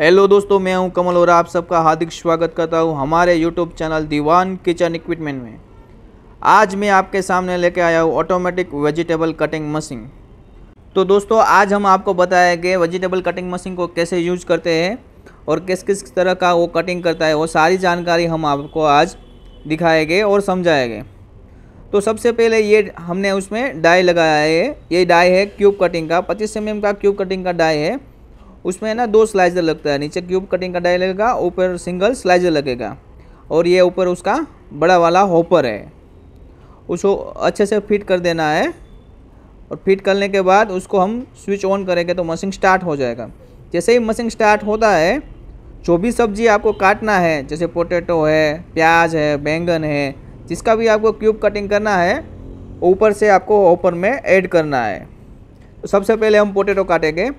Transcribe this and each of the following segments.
hello दोस्तों मैं हूं कमल और आप सबका हार्दिक स्वागत करता हूं हमारे YouTube channel Deewan kitchen equipment में आज मैं आपके सामने लेके आया हूं ऑटोमेटिक वेजिटेबल कटिंग मशीन तो दोस्तों आज हम आपको बताएंगे वेजिटेबल कटिंग मशीन को कैसे यूज करते हैं और किस किस तरह का वो कटिंग करता है वो सारी जानकारी हम आपको आज दिखाएंगे और समझाएंगे तो सबसे पहले ये हमने उसमें डाई लगाया है ये डाई है क्यूब कटिंग का पच्चीस एम mm का क्यूब कटिंग का डाई है उसमें है ना दो स्लाइजर लगता है नीचे क्यूब कटिंग का डाई लगेगा ऊपर सिंगल स्लाइजर लगेगा और ये ऊपर उसका बड़ा वाला होपर है उसको अच्छे से फिट कर देना है और फिट करने के बाद उसको हम स्विच ऑन करेंगे तो मशीन स्टार्ट हो जाएगा जैसे ही मशीन स्टार्ट होता है जो भी सब्जी आपको काटना है जैसे पोटैटो है प्याज है बैंगन है जिसका भी आपको क्यूब कटिंग करना है ऊपर से आपको ओपन में ऐड करना है सबसे पहले हम पोटैटो काटेंगे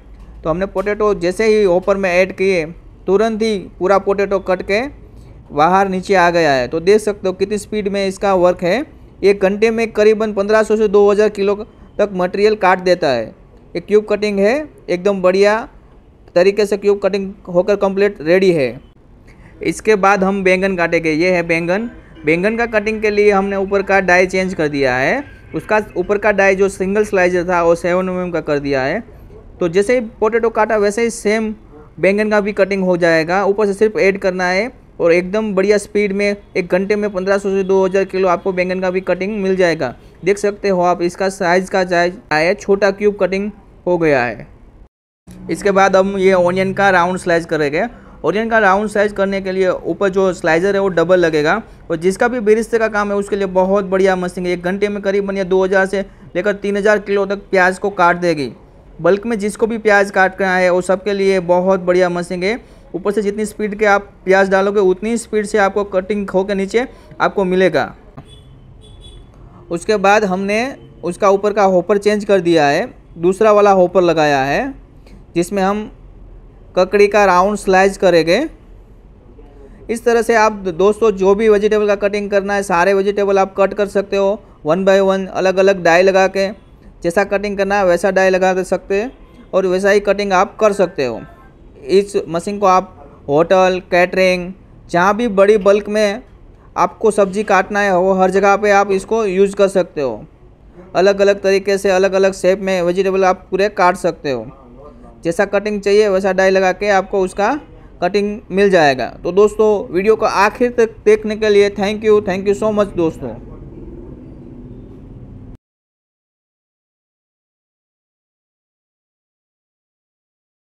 तो हमने पोटैटो जैसे ही ओपर में ऐड किए तुरंत ही पूरा पोटैटो कट के बाहर नीचे आ गया है तो देख सकते हो कितनी स्पीड में इसका वर्क है एक घंटे में करीबन 1500 से 2000 किलो तक मटेरियल काट देता है ये क्यूब कटिंग है एकदम बढ़िया तरीके से क्यूब कटिंग होकर कंप्लीट रेडी है इसके बाद हम बैंगन काटेंगे ये है बैंगन बैंगन का कटिंग के लिए हमने ऊपर का डाई चेंज कर दिया है उसका ऊपर का डाई जो सिंगल स्लाइजर था वो सेवन एम mm का कर दिया है तो जैसे ही पोटेटो काटा वैसे ही सेम बैंगन का भी कटिंग हो जाएगा ऊपर से सिर्फ ऐड करना है और एकदम बढ़िया स्पीड में एक घंटे में 1500 से 2000 किलो आपको बैंगन का भी कटिंग मिल जाएगा देख सकते हो आप इसका साइज़ का साइज आया छोटा क्यूब कटिंग हो गया है इसके बाद हम ये ऑनियन का राउंड स्लाइस करेंगे ऑनियन का राउंड स्लाइस करने के लिए ऊपर जो स्लाइजर है वो डबल लगेगा और जिसका भी बेरिस्ते का काम है उसके लिए बहुत बढ़िया मशीन है एक घंटे में करीबन या दो से लेकर तीन किलो तक प्याज को काट देगी बल्क में जिसको भी प्याज काटना है वो सबके लिए बहुत बढ़िया मशीन है ऊपर से जितनी स्पीड के आप प्याज डालोगे उतनी स्पीड से आपको कटिंग खो के नीचे आपको मिलेगा उसके बाद हमने उसका ऊपर का होपर चेंज कर दिया है दूसरा वाला होपर लगाया है जिसमें हम ककड़ी का राउंड स्लाइस करेंगे इस तरह से आप दोस्तों जो भी वेजिटेबल का कटिंग करना है सारे वेजिटेबल आप कट कर सकते हो वन बाय वन अलग अलग डाई लगा के जैसा कटिंग करना है वैसा डाई लगा कर सकते हैं और वैसा ही कटिंग आप कर सकते हो इस मशीन को आप होटल कैटरिंग जहाँ भी बड़ी बल्क में आपको सब्जी काटना है वो हर जगह पे आप इसको यूज़ कर सकते हो अलग अलग तरीके से अलग अलग शेप में वेजिटेबल आप पूरे काट सकते हो जैसा कटिंग चाहिए वैसा डाई लगा के आपको उसका कटिंग मिल जाएगा तो दोस्तों वीडियो को आखिर तक देखने के लिए thank you thank you so much दोस्तों